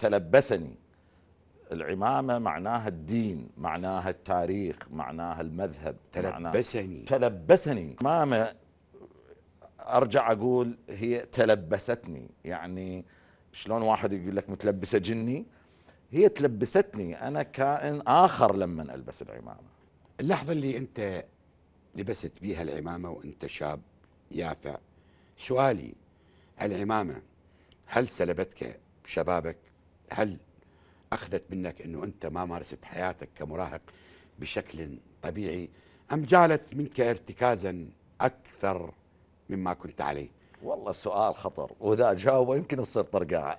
تلبسني العمامة معناها الدين معناها التاريخ معناها المذهب تلبسني معناها تلبسني عمامة أرجع أقول هي تلبستني يعني شلون واحد يقول لك متلبسة جني هي تلبستني أنا كائن آخر لما ألبس العمامة اللحظة اللي أنت لبست بيها العمامة وأنت شاب يافع سؤالي العمامة هل سلبتك شبابك هل أخذت منك أنه أنت ما مارست حياتك كمراهق بشكل طبيعي أم جعلت منك ارتكازا أكثر مما كنت عليه والله سؤال خطر وإذا أجاوبه يمكن تصير طرقعة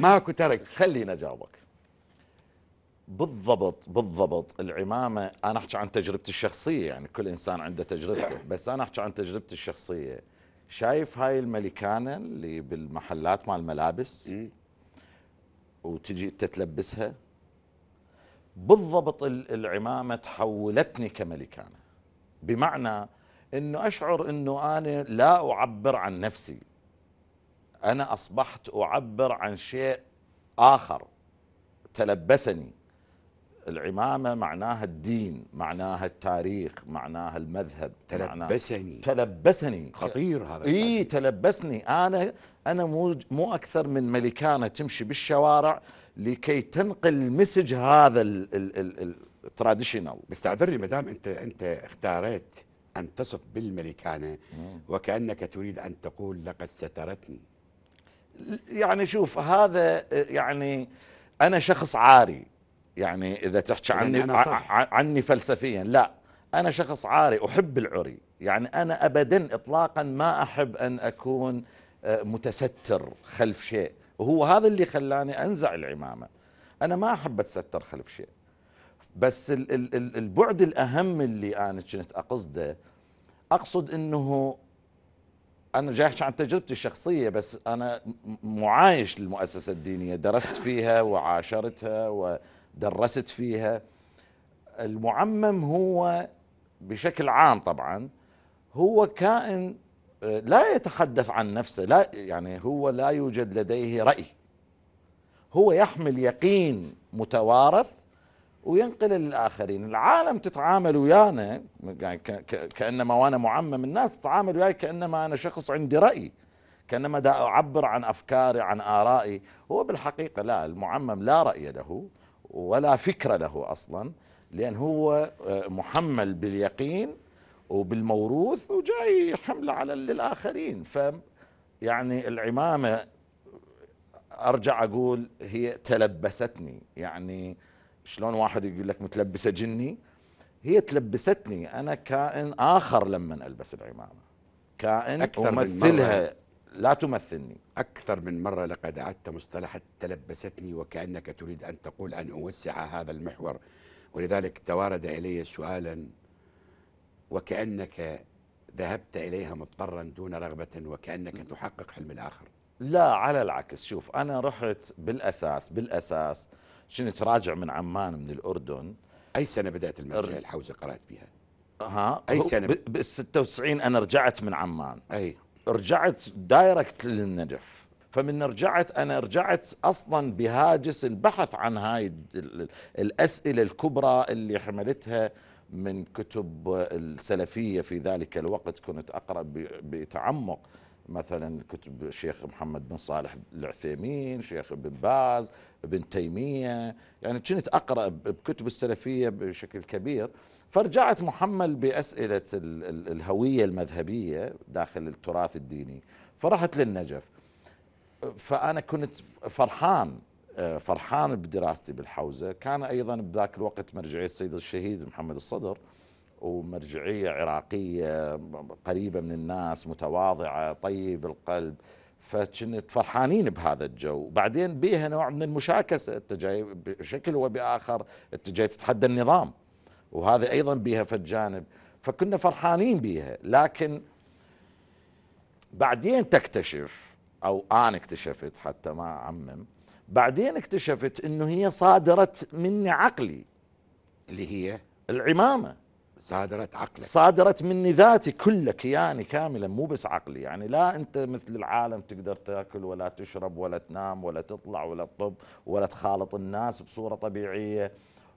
ماكو ترك خلينا أجاوبك بالضبط بالضبط العمامة أنا أحكي عن تجربتي الشخصية يعني كل إنسان عنده تجربته بس أنا أحكي عن تجربتي الشخصية شايف هاي الملكانة اللي بالمحلات مع الملابس وتجي تتلبسها بالضبط العمامة تحولتني أنا بمعنى أنه أشعر أنه أنا لا أعبر عن نفسي أنا أصبحت أعبر عن شيء آخر تلبسني العمامة معناها الدين معناها التاريخ معناها المذهب تلبسني تلبسني خطير هذا اي تلبسني أنا أنا مو, مو أكثر من ملكانة تمشي بالشوارع لكي تنقل المسج هذا التراديشنال بس تعذرني ما دام أنت أنت اختاريت أن تصف بالملكانة وكأنك تريد أن تقول لقد سترتني يعني شوف هذا يعني أنا شخص عاري يعني اذا تحكي يعني عني يعني عني فلسفيا لا انا شخص عاري احب العري يعني انا ابدا اطلاقا ما احب ان اكون آه، متستر خلف شيء وهو هذا اللي خلاني انزع العمامه انا ما احب اتستر خلف شيء بس الـ الـ الـ البعد الاهم اللي انا كنت اقصده اقصد انه انا جاي احكي عن تجربتي الشخصيه بس انا معايش للمؤسسه الدينيه درست فيها وعاشرتها و درست فيها المعمم هو بشكل عام طبعا هو كائن آه، لا يتحدث عن نفسه لا يعني هو لا يوجد لديه رأي هو يحمل يقين متوارث وينقل للآخرين العالم تتعامل ويانا يعني كأنما وأنا معمم الناس تتعامل وياي كأنما أنا شخص عندي رأي كأنما دا أعبر عن أفكاري عن آرائي هو بالحقيقة لا المعمم لا رأي له ولا فكرة له أصلا لأن هو آه، محمل باليقين وبالموروث وجاي حملة على للآخرين ف يعني العمامة أرجع أقول هي تلبستني يعني شلون واحد يقول لك متلبسة جني هي تلبستني أنا كائن آخر لما ألبس العمامة كائن أكثر أمثلها لا تمثلني أكثر من مرة لقد عدت مصطلح تلبستني وكأنك تريد أن تقول أن أوسع هذا المحور ولذلك توارد إلي سؤالا وكأنك ذهبت إليها مضطرا دون رغبة وكأنك تحقق حلم الآخر لا على العكس شوف أنا رحت بالأساس بالأساس كنت راجع من عمان من الأردن أي سنة بدأت المرجع الحوزة قرأت بها؟ ها أي سنة؟ بال 96 أنا رجعت من عمان أي رجعت دايركت للنجف فمن رجعت انا رجعت اصلا بهاجس البحث عن هاي الاسئله الكبرى اللي حملتها من كتب السلفيه في ذلك الوقت كنت اقرا بتعمق مثلا كتب الشيخ محمد بن صالح العثيمين شيخ ابن باز ابن تيمية يعني كنت أقرأ بكتب السلفية بشكل كبير فرجعت محمل بأسئلة الهوية المذهبية داخل التراث الديني فرحت للنجف فأنا كنت فرحان آه، فرحان بدراستي بالحوزة كان أيضا بذاك الوقت مرجعية السيد الشهيد محمد الصدر ومرجعية عراقية قريبة من الناس متواضعة طيب القلب فكنت فرحانين بهذا الجو بعدين بيها نوع من المشاكسة انت جاي بشكل وبآخر انت جاي تتحدى النظام وهذا أيضا بيها في الجانب فكنا فرحانين بيها لكن بعدين تكتشف أو أنا اكتشفت حتى ما أعمم بعدين اكتشفت أنه هي صادرت مني عقلي اللي هي العمامة صادرت عقلك صادرت مني ذاتي كل كياني كاملا مو بس عقلي يعني لا انت مثل العالم تقدر تاكل ولا تشرب ولا تنام ولا تطلع ولا تطب ولا تخالط الناس بصوره طبيعيه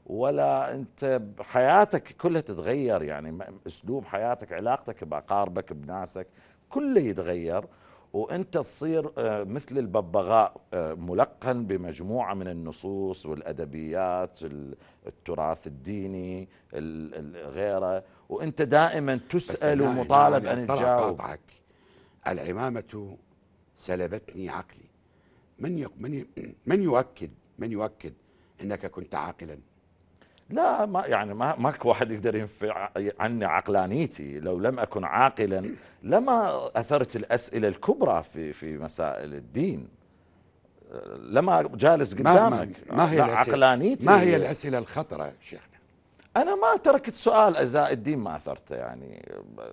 ولا انت حياتك كلها تتغير يعني اسلوب حياتك علاقتك باقاربك بناسك كله يتغير وانت تصير آه، مثل الببغاء آه، ملقن بمجموعه من النصوص والادبيات التراث الديني غيره وانت دائما تسال ومطالب ان تجاوب العمامه سلبتني عقلي من من من يؤكد من يؤكد انك كنت عاقلا لا ما يعني ما ماك واحد يقدر ينفع عني عقلانيتي لو لم اكن عاقلا لما اثرت الاسئله الكبرى في في مسائل الدين لما جالس قدامك ما, ما هي عقلانيتي ما هي الاسئله الخطره شيخنا انا ما تركت سؤال ازاء الدين ما اثرته يعني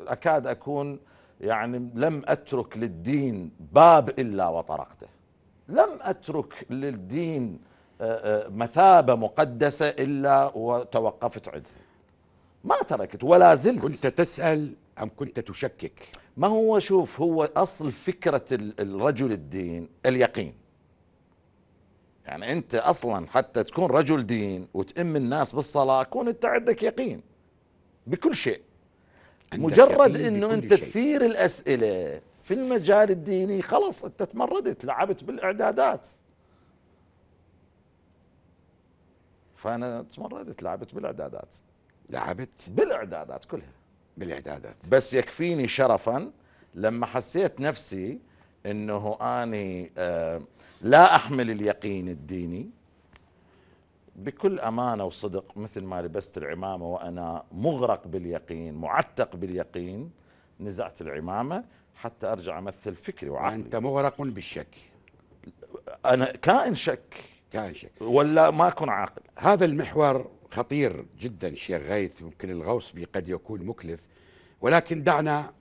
اكاد اكون يعني لم اترك للدين باب الا وطرقته لم اترك للدين مثابة مقدسة إلا وتوقفت عندها ما تركت ولا زلت كنت تسأل أم كنت تشكك ما هو شوف هو أصل فكرة الرجل الدين اليقين يعني أنت أصلا حتى تكون رجل دين وتأم الناس بالصلاة كون أنت عندك يقين بكل شيء مجرد أنه أنت تثير الأسئلة في المجال الديني خلص أنت تمردت لعبت بالإعدادات فانا تمردت لعبت بالاعدادات لعبت بالاعدادات كلها بالاعدادات بس يكفيني شرفا لما حسيت نفسي انه اني آه لا احمل اليقين الديني بكل امانه وصدق مثل ما لبست العمامه وانا مغرق باليقين معتق باليقين نزعت العمامه حتى ارجع امثل فكري وعقلي انت مغرق بالشك انا كائن شك كان شيء ولا ما اكون عاقل هذا المحور خطير جدا شيخ غيث يمكن الغوص به قد يكون مكلف ولكن دعنا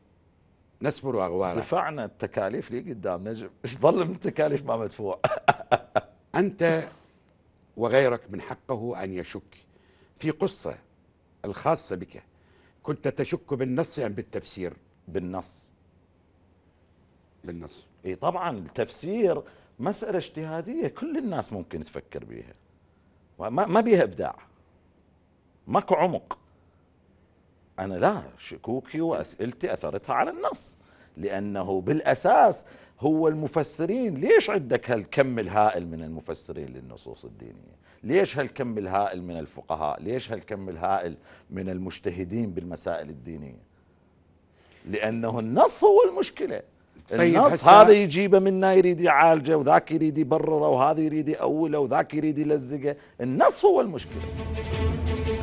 نسبر اغوارنا دفعنا التكاليف لي قدام نجم ايش ظل من التكاليف ما مدفوع انت وغيرك من حقه ان يشك في قصه الخاصه بك كنت تشك بالنص ام بالتفسير بالنص بالنص اي طبعا التفسير مسألة اجتهادية كل الناس ممكن تفكر بيها ما, ما بيها إبداع ماكو عمق أنا لا شكوكي وأسئلتي أثرتها على النص لأنه بالأساس هو المفسرين ليش عندك هالكم الهائل من المفسرين للنصوص الدينية ليش هالكم الهائل من الفقهاء ليش هالكم الهائل من المجتهدين بالمسائل الدينية لأنه النص هو المشكلة طيب النص هذا يجيبه منا يريد يعالجه وذاك يريد يبرره وهذا يريد يأوله وذاك يريد يلزقه النص هو المشكلة